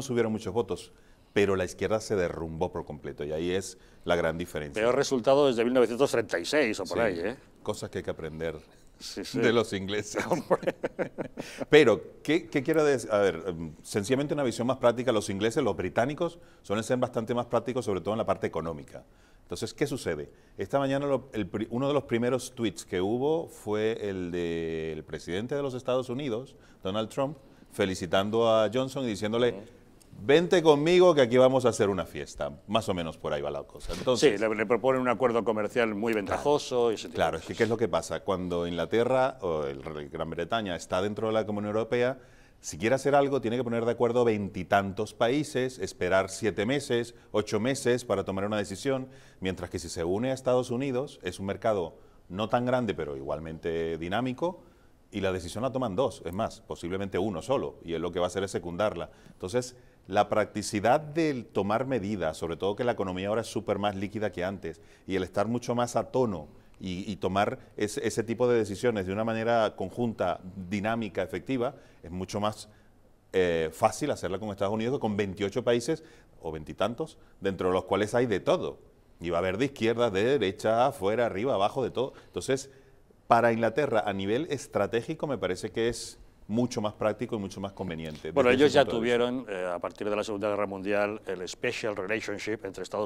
No subieron muchos votos, pero la izquierda se derrumbó por completo y ahí es la gran diferencia. Peor resultado desde 1936 o por ahí, ¿eh? Cosas que hay que aprender de los ingleses. pero, ¿qué, quiero decir? A ver, em, sencillamente una visión más práctica. Los ingleses, los británicos, suelen ser bastante más prácticos, sobre todo en la parte económica. Entonces, ¿qué sucede? Esta mañana uno de los primeros tweets que hubo fue el del presidente de los Estados Unidos, Donald Trump, felicitando a Johnson y diciéndole vente conmigo que aquí vamos a hacer una fiesta. Más o menos por ahí va la cosa. Entonces, sí, le, propone proponen un acuerdo comercial muy ventajoso. Claro, y claro es que ¿qué es lo que pasa? Cuando Inglaterra o Gran Bretaña está dentro de la Comunidad Europea, si quiere hacer algo, tiene que poner de acuerdo veintitantos países, esperar siete meses, ocho meses para tomar una decisión, mientras que si se une a Estados Unidos, es un mercado no tan grande, pero igualmente dinámico, y la decisión la toman dos, es más, posiblemente uno solo, y él lo que va a hacer es secundarla. Entonces, la practicidad del tomar medidas, sobre todo que la economía ahora es súper más líquida que antes, y el estar mucho más a tono y, tomar ese tipo de decisiones de una manera conjunta, dinámica, efectiva, es mucho más eh, fácil hacerla con Estados Unidos que con 28 países o veintitantos, dentro de los cuales hay de todo. Y va a haber de izquierda, de derecha, afuera, arriba, abajo, de todo. Entonces, para Inglaterra a nivel estratégico me parece que es mucho más práctico y mucho más conveniente. Bueno, ellos ya tuvieron, eh, a partir de la Segunda Guerra Mundial, el Special Relationship entre Estados